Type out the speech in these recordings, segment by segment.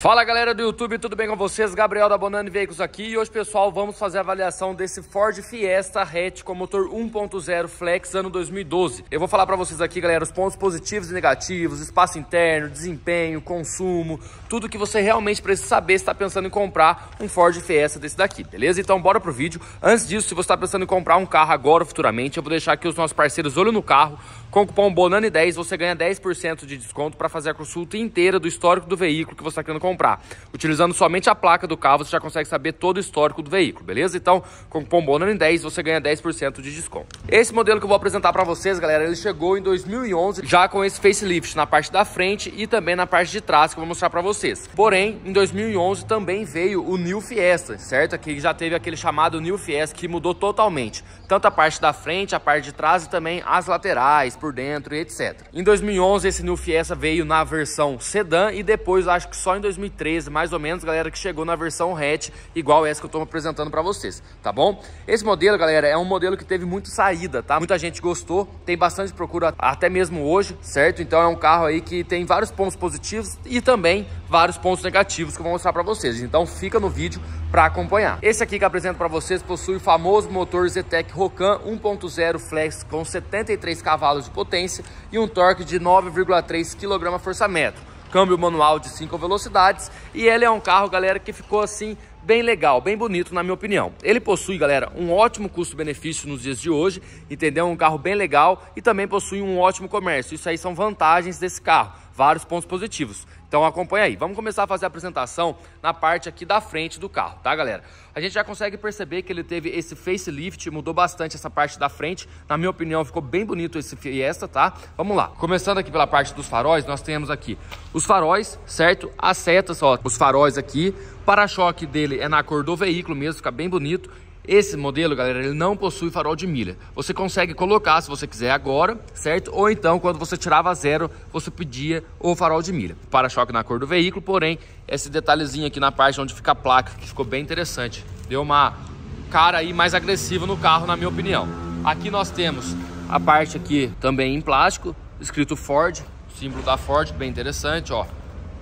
Fala galera do YouTube, tudo bem com vocês? Gabriel da Bonani Veículos aqui e hoje pessoal vamos fazer a avaliação desse Ford Fiesta hatch com motor 1.0 flex ano 2012. Eu vou falar para vocês aqui galera os pontos positivos e negativos, espaço interno, desempenho, consumo, tudo que você realmente precisa saber se está pensando em comprar um Ford Fiesta desse daqui, beleza? Então bora pro vídeo. Antes disso, se você está pensando em comprar um carro agora ou futuramente, eu vou deixar aqui os nossos parceiros Olho no Carro, com o cupom BONANI10 você ganha 10% de desconto para fazer a consulta inteira do histórico do veículo que você está querendo comprar. Utilizando somente a placa do carro, você já consegue saber todo o histórico do veículo, beleza? Então, com o cupom BONANI10 você ganha 10% de desconto. Esse modelo que eu vou apresentar para vocês, galera, ele chegou em 2011 já com esse facelift na parte da frente e também na parte de trás que eu vou mostrar para vocês. Porém, em 2011 também veio o New Fiesta, certo? Aqui já teve aquele chamado New Fiesta que mudou totalmente, tanto a parte da frente, a parte de trás e também as laterais, por dentro e etc. Em 2011, esse New Fiesta veio na versão sedã e depois, acho que só em 2013, mais ou menos, galera, que chegou na versão hatch, igual essa que eu estou apresentando para vocês, tá bom? Esse modelo, galera, é um modelo que teve muita saída, tá? Muita gente gostou, tem bastante procura até mesmo hoje, certo? Então é um carro aí que tem vários pontos positivos e também vários pontos negativos que eu vou mostrar para vocês. Então fica no vídeo para acompanhar. Esse aqui que eu apresento para vocês possui o famoso motor Zetec Rocan 1.0 Flex com 73 cavalos de potência e um torque de 9,3 kgfm. Câmbio manual de 5 velocidades e ele é um carro, galera, que ficou assim bem legal, bem bonito na minha opinião. Ele possui, galera, um ótimo custo-benefício nos dias de hoje, entendeu? Um carro bem legal e também possui um ótimo comércio. Isso aí são vantagens desse carro, vários pontos positivos. Então acompanha aí. Vamos começar a fazer a apresentação na parte aqui da frente do carro, tá, galera? A gente já consegue perceber que ele teve esse facelift, mudou bastante essa parte da frente. Na minha opinião, ficou bem bonito esse Fiesta, tá? Vamos lá. Começando aqui pela parte dos faróis, nós temos aqui os faróis, certo? As setas, ó, os faróis aqui. O para-choque dele é na cor do veículo mesmo, fica bem bonito. Esse modelo, galera, ele não possui farol de milha. Você consegue colocar se você quiser agora, certo? Ou então, quando você tirava zero, você pedia o farol de milha. Para-choque na cor do veículo, porém, esse detalhezinho aqui na parte onde fica a placa, que ficou bem interessante. Deu uma cara aí mais agressiva no carro, na minha opinião. Aqui nós temos a parte aqui também em plástico, escrito Ford, símbolo da Ford, bem interessante, ó.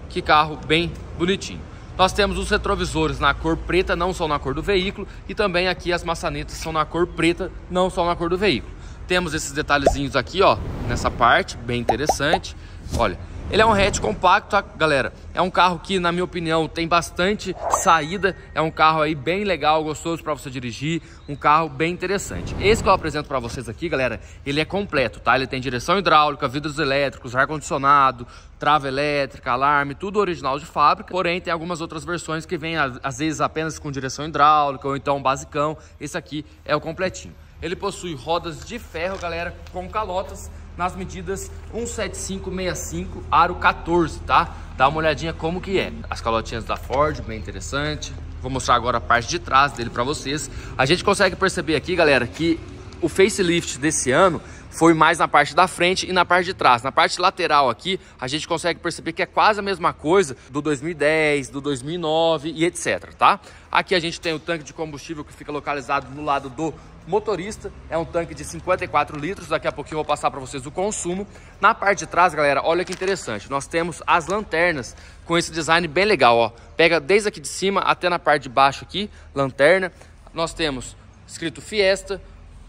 Que carro bem bonitinho. Nós temos os retrovisores na cor preta, não só na cor do veículo, e também aqui as maçanetas são na cor preta, não só na cor do veículo. Temos esses detalhezinhos aqui, ó, nessa parte, bem interessante. Olha, ele é um hatch compacto, tá, galera? É um carro que, na minha opinião, tem bastante saída. É um carro aí bem legal, gostoso para você dirigir. Um carro bem interessante. Esse que eu apresento para vocês aqui, galera, ele é completo, tá? Ele tem direção hidráulica, vidros elétricos, ar-condicionado, trava elétrica, alarme, tudo original de fábrica. Porém, tem algumas outras versões que vêm, às vezes, apenas com direção hidráulica ou então um basicão. Esse aqui é o completinho. Ele possui rodas de ferro, galera, com calotas nas medidas 17565 aro 14, tá? Dá uma olhadinha como que é. As calotinhas da Ford, bem interessante. Vou mostrar agora a parte de trás dele para vocês. A gente consegue perceber aqui, galera, que o facelift desse ano foi mais na parte da frente e na parte de trás. Na parte lateral aqui, a gente consegue perceber que é quase a mesma coisa do 2010, do 2009 e etc, tá? Aqui a gente tem o tanque de combustível que fica localizado no lado do motorista, é um tanque de 54 litros, daqui a pouquinho eu vou passar para vocês o consumo. Na parte de trás, galera, olha que interessante, nós temos as lanternas com esse design bem legal, ó. Pega desde aqui de cima até na parte de baixo aqui, lanterna. Nós temos escrito Fiesta,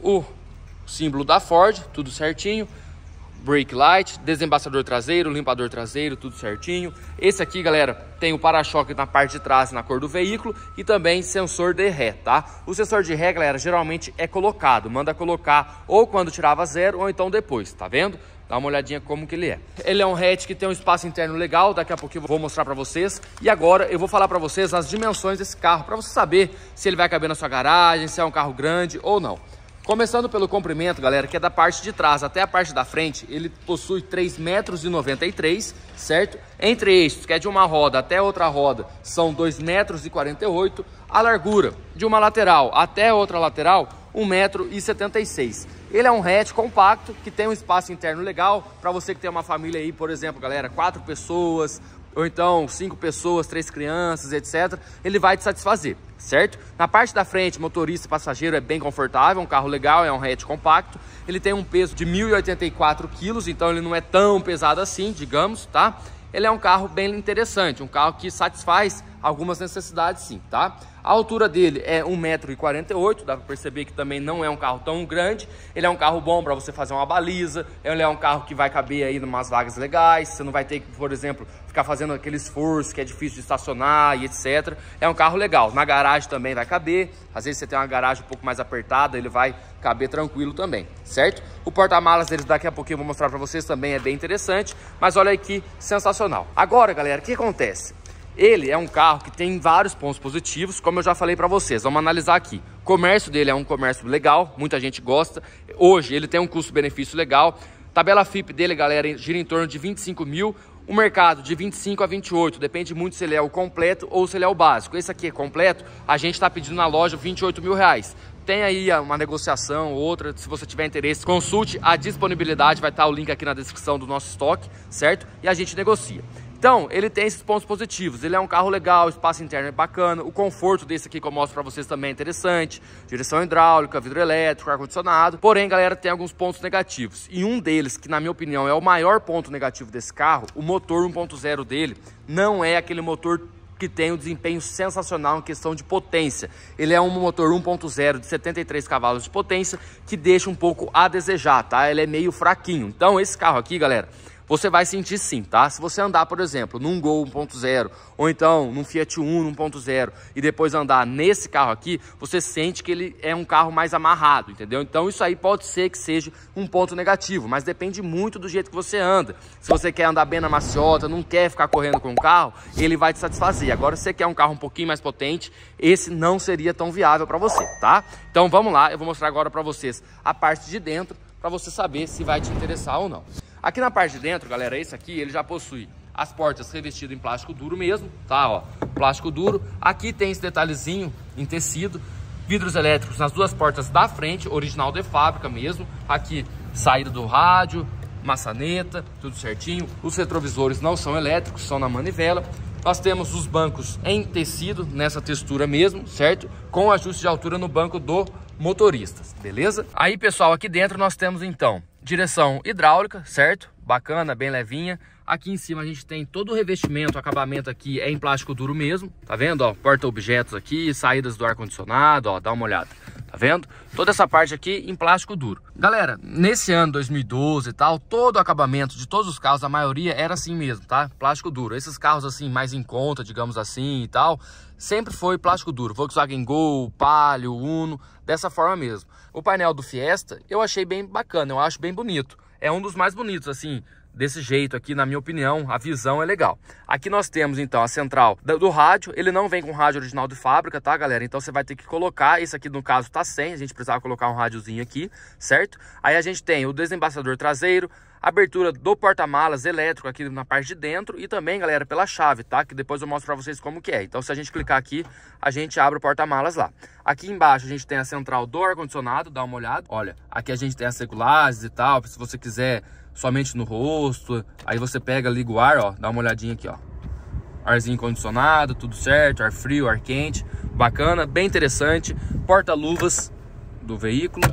o símbolo da Ford, tudo certinho. Brake light, desembaçador traseiro, limpador traseiro, tudo certinho. Esse aqui, galera, tem o para-choque na parte de trás, na cor do veículo e também sensor de ré, tá? O sensor de ré, galera, geralmente é colocado, manda colocar ou quando tirava zero ou então depois, tá vendo? Dá uma olhadinha como que ele é. Ele é um hatch que tem um espaço interno legal, daqui a pouquinho eu vou mostrar para vocês. E agora eu vou falar para vocês as dimensões desse carro, para você saber se ele vai caber na sua garagem, se é um carro grande ou não. Começando pelo comprimento, galera, que é da parte de trás até a parte da frente, ele possui 3,93 metros, certo? Entre eixos, que é de uma roda até outra roda, são 2,48 metros. A largura de uma lateral até outra lateral, 1,76m. Ele é um hatch compacto, que tem um espaço interno legal, para você que tem uma família aí, por exemplo, galera, quatro pessoas, ou então cinco pessoas, três crianças, etc., ele vai te satisfazer, certo? Na parte da frente, motorista e passageiro é bem confortável, é um carro legal, é um hatch compacto. Ele tem um peso de 1.084 quilos, então ele não é tão pesado assim, digamos, tá? Ele é um carro bem interessante, um carro que satisfaz algumas necessidades sim, tá? A altura dele é 1,48m, dá para perceber que também não é um carro tão grande. Ele é um carro bom para você fazer uma baliza, ele é um carro que vai caber aí em umas vagas legais, você não vai ter que, por exemplo, ficar fazendo aquele esforço que é difícil de estacionar e etc. É um carro legal. Na garagem também vai caber, às vezes você tem uma garagem um pouco mais apertada, ele vai caber tranquilo também, certo? O porta-malas deles daqui a pouquinho eu vou mostrar para vocês também, é bem interessante, mas olha aqui, sensacional. Agora, galera, o que acontece? Ele é um carro que tem vários pontos positivos, como eu já falei para vocês. Vamos analisar aqui. O comércio dele é um comércio legal, muita gente gosta. Hoje ele tem um custo-benefício legal. Tabela FIP dele, galera, gira em torno de 25 mil. O mercado de 25 a 28, depende muito se ele é o completo ou se ele é o básico. Esse aqui é completo, a gente está pedindo na loja 28 mil reais. Tem aí ah, uma negociação, outra, se você tiver interesse, consulte a disponibilidade, vai estar tá o link aqui na descrição do nosso estoque, certo? E a gente negocia. Então, ele tem esses pontos positivos. Ele é um carro legal, o espaço interno é bacana, o conforto desse aqui que eu mostro para vocês também é interessante, direção hidráulica, vidro elétrico, ar-condicionado. Porém, galera, tem alguns pontos negativos. E um deles, que na minha opinião é o maior ponto negativo desse carro, o motor 1.0 dele não é aquele motor que tem um desempenho sensacional em questão de potência. Ele é um motor 1.0 de 73 cavalos de potência que deixa um pouco a desejar, tá? Ele é meio fraquinho. Então, esse carro aqui, galera, você vai sentir sim, tá? Se você andar, por exemplo, num Gol 1.0 ou então num Fiat Uno 1.0 e depois andar nesse carro aqui, você sente que ele é um carro mais amarrado, entendeu? Então isso aí pode ser que seja um ponto negativo, mas depende muito do jeito que você anda. Se você quer andar bem na maciota, não quer ficar correndo com o carro, ele vai te satisfazer. Agora, se você quer um carro um pouquinho mais potente, esse não seria tão viável para você, tá? Então vamos lá, eu vou mostrar agora para vocês a parte de dentro para você saber se vai te interessar ou não. Aqui na parte de dentro, galera, esse aqui, ele já possui as portas revestidas em plástico duro mesmo, tá, ó, plástico duro. Aqui tem esse detalhezinho em tecido, vidros elétricos nas duas portas da frente, original de fábrica mesmo. Aqui, saída do rádio, maçaneta, tudo certinho. Os retrovisores não são elétricos, são na manivela. Nós temos os bancos em tecido, nessa textura mesmo, certo? Com ajuste de altura no banco do motorista, beleza? Aí, pessoal, aqui dentro nós temos, então, direção hidráulica, certo? Bacana, bem levinha. Aqui em cima a gente tem todo o revestimento, o acabamento aqui é em plástico duro mesmo. Tá vendo, ó? Porta-objetos aqui, saídas do ar-condicionado, ó. Dá uma olhada. Tá vendo? Toda essa parte aqui em plástico duro. Galera, nesse ano 2012 e tal, todo o acabamento de todos os carros, a maioria era assim mesmo, tá? Plástico duro. Esses carros assim, mais em conta, digamos assim e tal, sempre foi plástico duro. Volkswagen Gol, Palio, Uno, dessa forma mesmo. O painel do Fiesta eu achei bem bacana, eu acho bem bonito. É um dos mais bonitos, assim, desse jeito aqui, na minha opinião, a visão é legal. Aqui nós temos então a central do rádio, ele não vem com rádio original de fábrica, tá galera? Então você vai ter que colocar, esse aqui no caso tá sem, a gente precisava colocar um rádiozinho aqui, certo? Aí a gente tem o desembaçador traseiro, abertura do porta-malas elétrico aqui na parte de dentro e também, galera, pela chave, tá? Que depois eu mostro para vocês como que é. Então, se a gente clicar aqui, a gente abre o porta-malas lá. Aqui embaixo a gente tem a central do ar-condicionado, dá uma olhada. Olha, aqui a gente tem as regulagens e tal, se você quiser somente no rosto. Aí você pega, liga o ar, ó, dá uma olhadinha aqui, ó. Arzinho condicionado, tudo certo, ar frio, ar quente, bacana, bem interessante. Porta-luvas do veículo.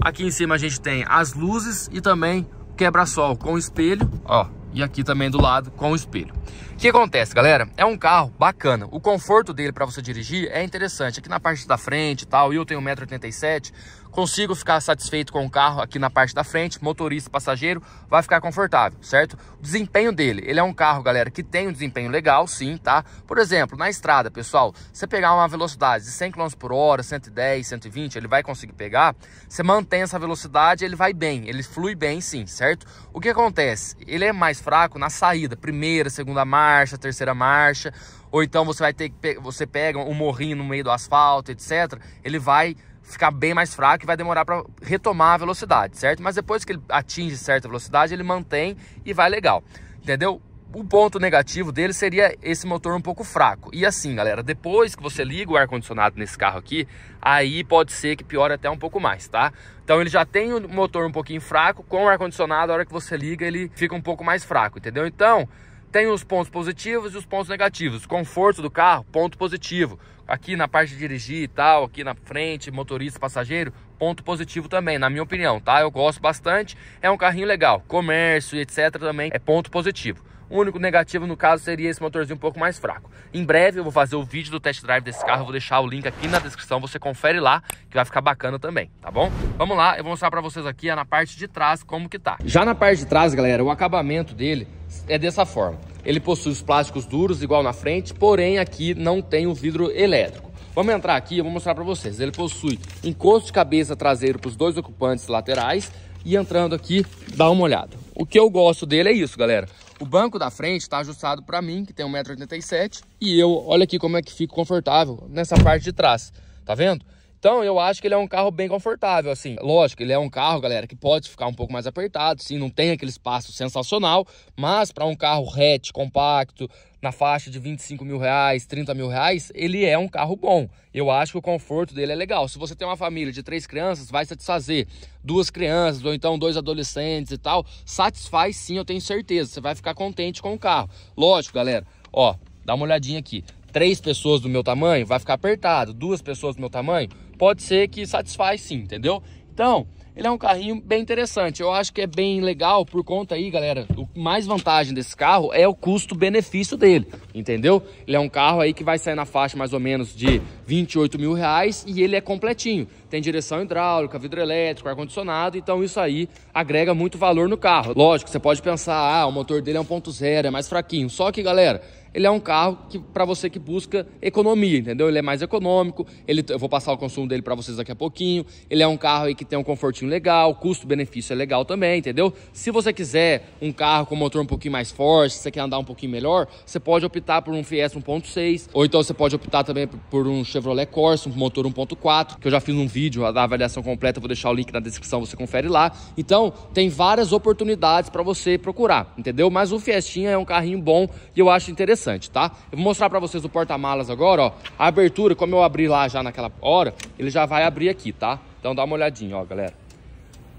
Aqui em cima a gente tem as luzes e também quebra-sol com espelho, ó. E aqui também do lado com o espelho. O que acontece, galera? É um carro bacana. O conforto dele para você dirigir é interessante. Aqui na parte da frente e tal, eu tenho 1,87m, consigo ficar satisfeito com o carro aqui na parte da frente, motorista, passageiro, vai ficar confortável, certo? O desempenho dele, ele é um carro, galera, que tem um desempenho legal, sim, tá? Por exemplo, na estrada, pessoal, você pegar uma velocidade de 100 km por hora, 110, 120, ele vai conseguir pegar, você mantém essa velocidade, ele vai bem, ele flui bem, sim, certo? O que acontece? Ele é mais fraco na saída, primeira, segunda marcha, terceira marcha, ou então você vai ter que, você pega um morrinho no meio do asfalto, etc. Ele vai ficar bem mais fraco e vai demorar para retomar a velocidade, certo? Mas depois que ele atinge certa velocidade, ele mantém e vai legal, entendeu? o ponto negativo dele seria esse motor um pouco fraco. E assim, galera, depois que você liga o ar-condicionado nesse carro aqui, aí pode ser que piore até um pouco mais, tá? Então ele já tem o motor um pouquinho fraco, com o ar-condicionado, a hora que você liga, ele fica um pouco mais fraco, entendeu? Então, tem os pontos positivos e os pontos negativos. Conforto do carro, ponto positivo aqui na parte de dirigir e tal, aqui na frente, motorista, passageiro, ponto positivo também, na minha opinião, tá? Eu gosto bastante, é um carrinho legal. Comércio e etc também é ponto positivo. O único negativo no caso seria esse motorzinho um pouco mais fraco. Em breve eu vou fazer o vídeo do test drive desse carro, eu vou deixar o link aqui na descrição, você confere lá que vai ficar bacana também, tá bom? Vamos lá, eu vou mostrar para vocês aqui na parte de trás como que tá. Já na parte de trás, galera, o acabamento dele é dessa forma. Ele possui os plásticos duros igual na frente, porém aqui não tem o vidro elétrico. Vamos entrar aqui, eu vou mostrar para vocês. Ele possui encosto de cabeça traseiro para os dois ocupantes laterais e entrando aqui, dá uma olhada. O que eu gosto dele é isso, galera. O banco da frente está ajustado para mim, que tem 1,87m, e eu, olha aqui como é que fico confortável nessa parte de trás, tá vendo? Então eu acho que ele é um carro bem confortável, assim. Lógico, ele é um carro, galera, que pode ficar um pouco mais apertado, sim, não tem aquele espaço sensacional, mas para um carro hatch, compacto, na faixa de 25 mil reais, 30 mil reais, ele é um carro bom. Eu acho que o conforto dele é legal. Se você tem uma família de três crianças, vai satisfazer. Duas crianças ou então dois adolescentes e tal, satisfaz sim, eu tenho certeza. Você vai ficar contente com o carro. Lógico, galera, ó, dá uma olhadinha aqui. Três pessoas do meu tamanho vai ficar apertado. Duas pessoas do meu tamanho pode ser que satisfaz sim, entendeu? Então, ele é um carrinho bem interessante. Eu acho que é bem legal por conta aí, galera. O mais vantagem desse carro é o custo-benefício dele, entendeu? Ele é um carro aí que vai sair na faixa mais ou menos de 28 mil reais e ele é completinho tem direção hidráulica, vidro elétrico, ar-condicionado, então isso aí agrega muito valor no carro. Lógico, você pode pensar, ah, o motor dele é 1.0, é mais fraquinho. Só que, galera, ele é um carro que para você que busca economia, entendeu? Ele é mais econômico, ele, eu vou passar o consumo dele para vocês daqui a pouquinho. Ele é um carro aí que tem um confortinho legal, custo-benefício é legal também, entendeu? Se você quiser um carro com motor um pouquinho mais forte, se você quer andar um pouquinho melhor, você pode optar por um Fiesta 1.6, ou então você pode optar também por um Chevrolet Corsa, um motor 1.4, que eu já fiz um vídeo vídeo, avaliação completa, vou deixar o link na descrição, você confere lá. Então, tem várias oportunidades para você procurar, entendeu? Mas o Fiestinha é um carrinho bom e eu acho interessante, tá? Eu vou mostrar para vocês o porta-malas agora, ó. A abertura, como eu abri lá já naquela hora, ele já vai abrir aqui, tá? Então dá uma olhadinha, ó, galera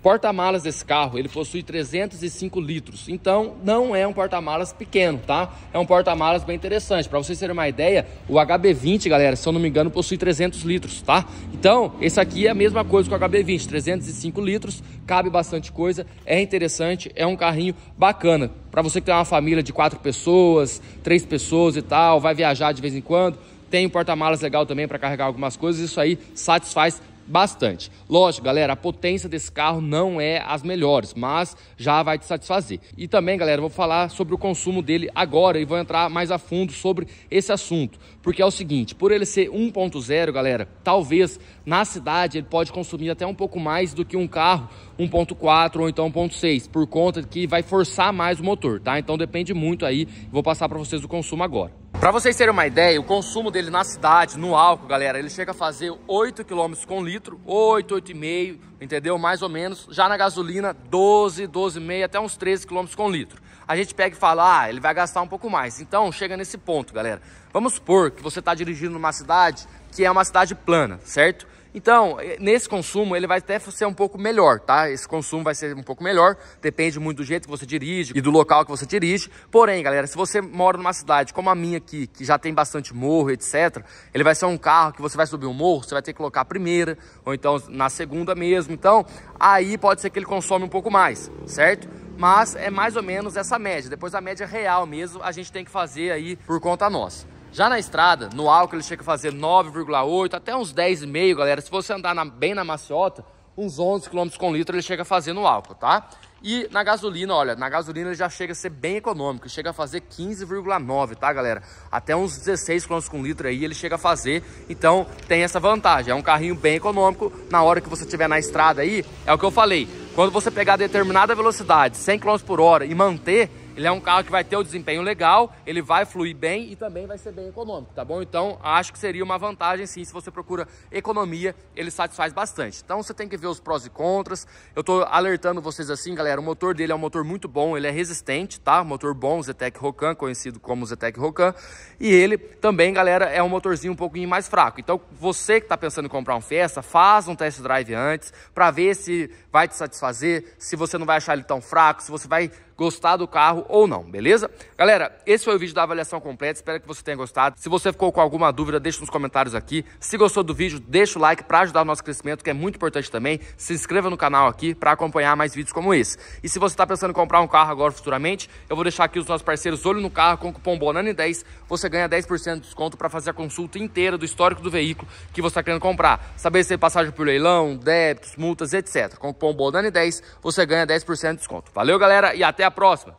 porta-malas desse carro, ele possui 305 litros, então não é um porta-malas pequeno, tá? É um porta-malas bem interessante. Para vocês terem uma ideia, o HB20, galera, se eu não me engano, possui 300 litros, tá? Então, esse aqui é a mesma coisa que o HB20, 305 litros, cabe bastante coisa, é interessante, é um carrinho bacana. Para você que tem uma família de quatro pessoas, três pessoas e tal, vai viajar de vez em quando, tem um porta-malas legal também para carregar algumas coisas, isso aí satisfaz bastante. Lógico, galera, a potência desse carro não é as melhores, mas já vai te satisfazer. E também, galera, vou falar sobre o consumo dele agora e vou entrar mais a fundo sobre esse assunto. Porque é o seguinte, por ele ser 1.0, galera, talvez na cidade ele pode consumir até um pouco mais do que um carro 1.4 ou então 1.6, por conta que vai forçar mais o motor, tá? Então depende muito aí, vou passar para vocês o consumo agora. Para vocês terem uma ideia, o consumo dele na cidade, no álcool, galera, ele chega a fazer 8 km com litro, 8, 8,5, entendeu? Mais ou menos. Já na gasolina, 12, 12,5, até uns 13 km com litro. A gente pega e fala, ah, ele vai gastar um pouco mais. Então, chega nesse ponto, galera. Vamos supor que você está dirigindo numa cidade que é uma cidade plana, certo? Então, eh, nesse consumo, ele vai até ser um pouco melhor, tá? Esse consumo vai ser um pouco melhor, depende muito do jeito que você dirige e do local que você dirige. Porém, galera, se você mora numa cidade como a minha aqui, que já tem bastante morro, etc., ele vai ser um carro que você vai subir um morro, você vai ter que colocar a primeira, ou então na segunda mesmo. Então, aí pode ser que ele consome um pouco mais, certo? Mas é mais ou menos essa média. Depois a média real mesmo, a gente tem que fazer aí por conta nossa. Já na estrada, no álcool ele chega a fazer 9,8 até uns 10,5, galera. Se você andar na, bem na maciota, uns 11 km com litro ele chega a fazer no álcool, tá? E na gasolina, olha, na gasolina ele já chega a ser bem econômico, chega a fazer 15,9, tá, galera? Até uns 16 km com litro aí ele chega a fazer, então tem essa vantagem. É um carrinho bem econômico, na hora que você estiver na estrada aí, é o que eu falei, quando você pegar determinada velocidade, 100 km por hora e manter, ele é um carro que vai ter o um desempenho legal, ele vai fluir bem e também vai ser bem econômico, tá bom? Então, acho que seria uma vantagem sim, se você procura economia, ele satisfaz bastante. Então, você tem que ver os prós e contras. Eu tô alertando vocês assim, galera, o motor dele é um motor muito bom, ele é resistente, tá? Motor bom, Zetec Rocan, conhecido como Zetec Rocan. E ele também, galera, é um motorzinho um pouquinho mais fraco. Então, você que tá pensando em comprar um Fiesta, faz um test drive antes para ver se vai te satisfazer, se você não vai achar ele tão fraco, se você vai gostar do carro ou não, beleza? Galera, esse foi o vídeo da avaliação completa, espero que você tenha gostado. Se você ficou com alguma dúvida, deixa nos comentários aqui. Se gostou do vídeo, deixa o like para ajudar o nosso crescimento, que é muito importante também. Se inscreva no canal aqui para acompanhar mais vídeos como esse. E se você está pensando em comprar um carro agora futuramente, eu vou deixar aqui os nossos parceiros Olho no Carro com o cupom BONANI10, você ganha 10% de desconto para fazer a consulta inteira do histórico do veículo que você está querendo comprar. Saber se tem passagem por leilão, débitos, multas, etc. Com o cupom BONANI10, você ganha 10% de desconto. Valeu, galera, e até até a próxima!